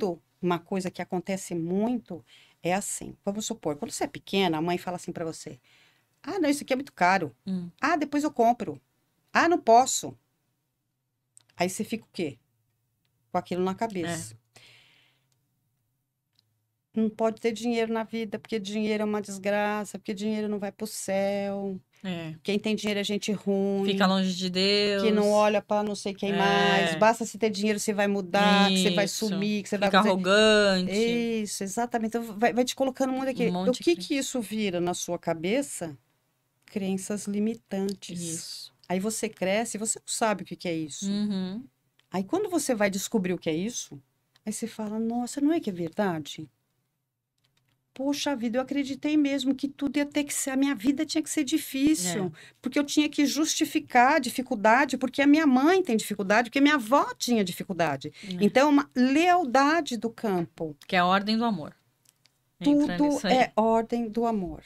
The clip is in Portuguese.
quando uma coisa que acontece muito é assim, vamos supor, quando você é pequena, a mãe fala assim para você: "Ah, não, isso aqui é muito caro. Hum. Ah, depois eu compro. Ah, não posso." Aí você fica o quê? Com aquilo na cabeça. É. Não pode ter dinheiro na vida, porque dinheiro é uma desgraça, porque dinheiro não vai pro céu. É. Quem tem dinheiro é gente ruim. Fica longe de Deus. Que não olha para não sei quem é. mais. Basta se ter dinheiro, você vai mudar, Isso. que você vai sumir, que você Fica vai. ficar arrogante. Isso, exatamente. Então, vai, vai te colocando muito aqui. Um o que, que isso vira na sua cabeça? Crenças limitantes. Isso. Aí você cresce e você não sabe o que, que é isso. Uhum. Aí quando você vai descobrir o que é isso, aí você fala, nossa, não é que é verdade? puxa vida, eu acreditei mesmo que tudo ia ter que ser, a minha vida tinha que ser difícil, é. porque eu tinha que justificar a dificuldade, porque a minha mãe tem dificuldade, porque minha avó tinha dificuldade. É. Então, é uma lealdade do campo. Que é a ordem do amor. É tudo é ordem do amor.